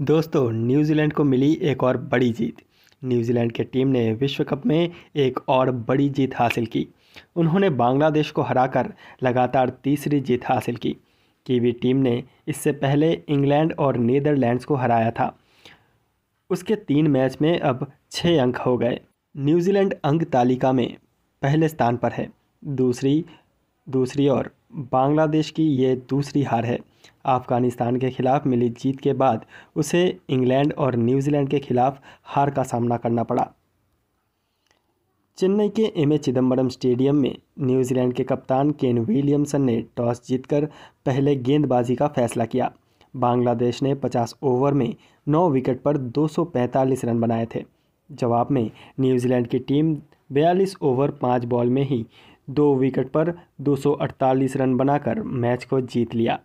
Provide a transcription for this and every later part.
दोस्तों न्यूजीलैंड को मिली एक और बड़ी जीत न्यूजीलैंड के टीम ने विश्व कप में एक और बड़ी जीत हासिल की उन्होंने बांग्लादेश को हराकर लगातार तीसरी जीत हासिल की कीवी टीम ने इससे पहले इंग्लैंड और नीदरलैंड्स को हराया था उसके तीन मैच में अब छः अंक हो गए न्यूजीलैंड अंक तालिका में पहले स्थान पर है दूसरी दूसरी और बांग्लादेश की ये दूसरी हार है अफगानिस्तान के खिलाफ मिली जीत के बाद उसे इंग्लैंड और न्यूजीलैंड के खिलाफ हार का सामना करना पड़ा चेन्नई के एम ए चिदम्बरम स्टेडियम में न्यूजीलैंड के कप्तान केन विलियमसन ने टॉस जीतकर पहले गेंदबाजी का फैसला किया बांग्लादेश ने 50 ओवर में 9 विकेट पर 245 रन बनाए थे जवाब में न्यूजीलैंड की टीम 42 ओवर 5 बॉल में ही दो विकेट पर 248 रन बनाकर मैच को जीत लिया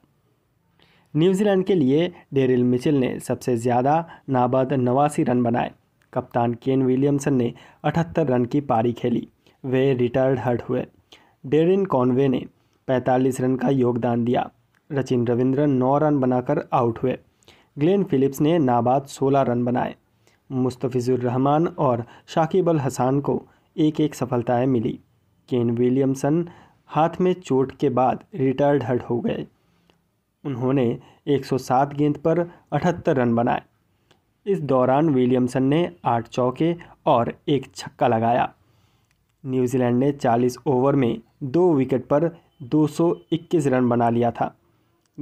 न्यूजीलैंड के लिए डेरिल मिचेल ने सबसे ज़्यादा नाबाद नवासी रन बनाए कप्तान केन विलियमसन ने अठहत्तर रन की पारी खेली वे रिटायर्ड हर्ट हुए डेरिन कॉनवे ने 45 रन का योगदान दिया रचिन रविंद्र नौ रन बनाकर आउट हुए ग्लेन फिलिप्स ने नाबाद 16 रन बनाए मुस्तफ़िज़ुर रहमान और शाकिब अल हसान को एक एक सफलताएं मिली केन विलियमसन हाथ में चोट के बाद रिटायर्ड हर्ट हो गए उन्होंने 107 गेंद पर अठहत्तर रन बनाए इस दौरान विलियमसन ने आठ चौके और एक छक्का लगाया न्यूजीलैंड ने 40 ओवर में दो विकेट पर 221 रन बना लिया था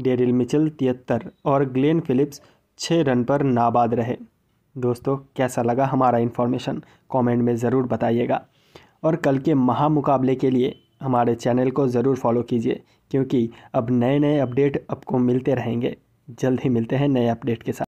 डेरिल मिचल तिहत्तर और ग्लेन फिलिप्स छः रन पर नाबाद रहे दोस्तों कैसा लगा हमारा इन्फॉर्मेशन कमेंट में ज़रूर बताइएगा और कल के महामुकाबले के लिए हमारे चैनल को ज़रूर फॉलो कीजिए क्योंकि अब नए नए अपडेट आपको मिलते रहेंगे जल्द ही मिलते हैं नए अपडेट के साथ